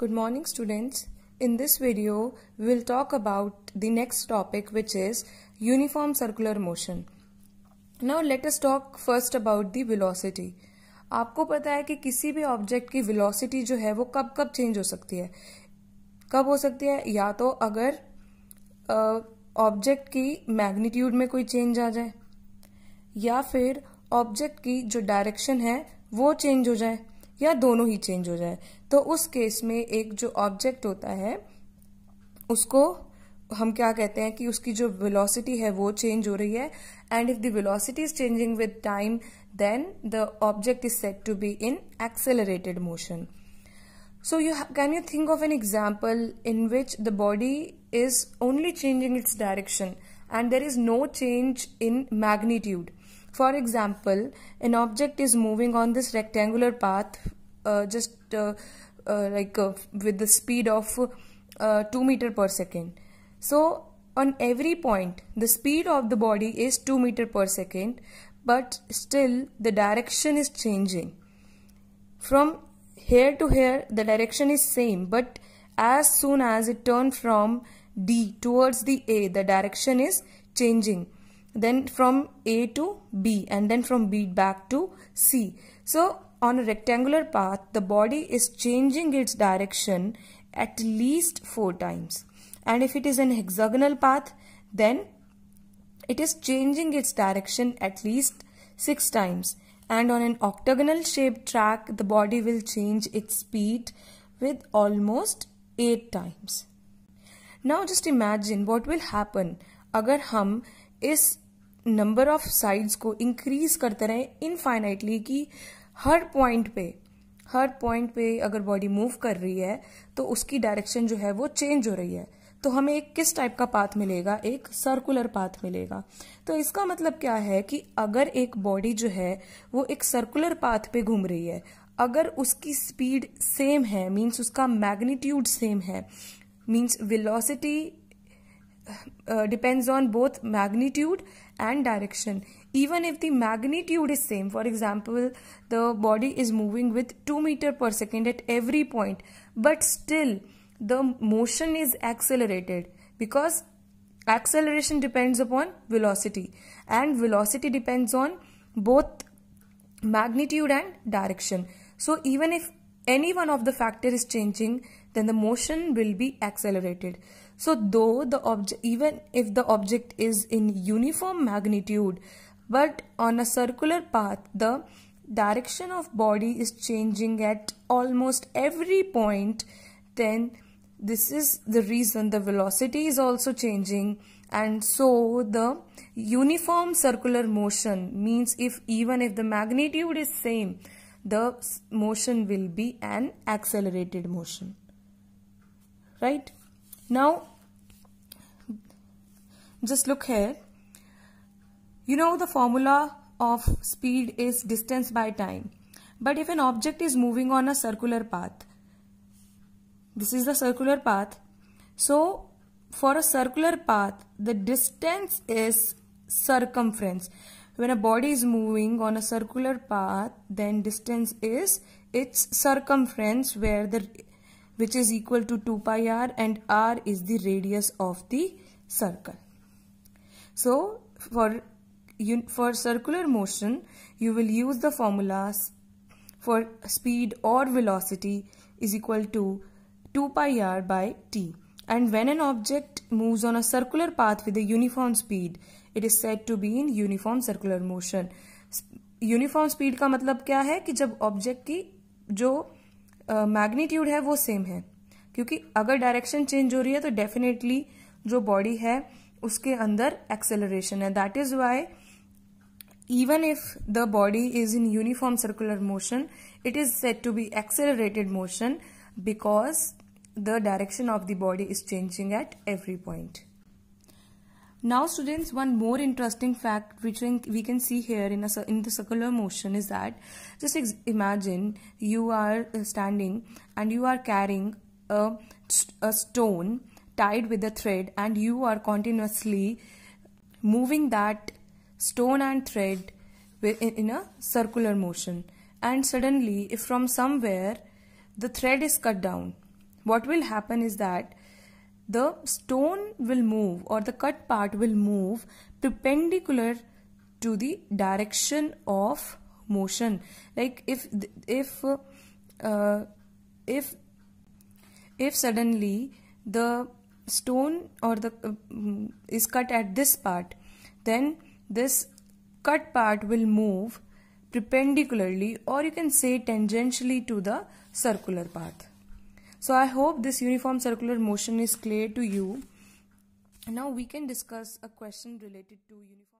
Good morning students. In this video, we will talk about the next topic which is uniform circular motion. Now let us talk first about the velocity. आपको पता है कि किसी भी object की velocity जो है वो कब कब चेंज हो सकती है कब हो सकती है या तो अगर ऑब्जेक्ट की मैग्नीट्यूड में कोई चेंज आ जाए या फिर ऑब्जेक्ट की जो डायरेक्शन है वो चेंज हो जाए या दोनों ही चेंज हो जाए तो उस केस में एक जो ऑब्जेक्ट होता है उसको हम क्या कहते हैं कि उसकी जो वेलोसिटी है वो चेंज हो रही है and if the velocity is changing with time then the object is set to be in accelerated motion so you can you think of an example in which the body is only changing its direction and there is no change in magnitude for example an object is moving on this rectangular path Uh, just uh, uh, like with the speed of 2 meter per second. So on every point the speed of the body is 2 meter per second but still the direction is changing. From here to here the direction is same but as soon as it turn from D towards the A the direction is changing then from A to B and then from B back to C. So on a rectangular path, the body is changing its direction at least four times. And if it is an hexagonal path, then it is changing its direction at least six times. And on an octagonal shaped track, the body will change its speed with almost eight times. Now just imagine what will happen अगर हम इस number of sides को increase करते रहे infinitely कि हर point पे हर point पे अगर बॉडी मूव कर रही है तो उसकी डायरेक्शन जो है वो चेंज हो रही है तो हमें एक किस टाइप का पाथ मिलेगा एक सर्कुलर पाथ मिलेगा तो इसका मतलब क्या है कि अगर एक बॉडी जो है वो एक सर्कुलर पाथ पे घूम रही है अगर उसकी स्पीड सेम है मीन्स उसका मैग्नीट्यूड सेम है means velocity depends on both magnitude and direction even if the magnitude is same for example the body is moving with 2 meter per second at every point but still the motion is accelerated because acceleration depends upon velocity and velocity depends on both magnitude and direction so even if any one of the factor is changing then the motion will be accelerated so though the object even if the object is in uniform magnitude but on a circular path the direction of body is changing at almost every point then this is the reason the velocity is also changing and so the uniform circular motion means if even if the magnitude is same the motion will be an accelerated motion right now just look here you know the formula of speed is distance by time. But if an object is moving on a circular path, this is the circular path. So for a circular path, the distance is circumference. When a body is moving on a circular path, then distance is its circumference where the which is equal to 2 pi r and r is the radius of the circle. So for you, for circular motion, you will use the formulas for speed or velocity is equal to 2 pi r by t. And when an object moves on a circular path with a uniform speed, it is said to be in uniform circular motion. uniform speed ka matlab kya hai ki jab object ki jo magnitude uh, है वो same है क्योंकि अगर direction change हो रही है तो definitely जो बॉडी है उसके अंदर एक्सेलरेशन है that is why even if the body is in uniform circular motion, it is said to be accelerated motion because the direction of the body is changing at every point. Now students, one more interesting fact which we can see here in, a, in the circular motion is that just imagine you are standing and you are carrying a, a stone tied with a thread and you are continuously moving that stone and thread in a circular motion and suddenly if from somewhere the thread is cut down what will happen is that the stone will move or the cut part will move perpendicular to the direction of motion like if if uh, if if suddenly the stone or the uh, is cut at this part then this cut part will move perpendicularly or you can say tangentially to the circular path. So I hope this uniform circular motion is clear to you. Now we can discuss a question related to uniform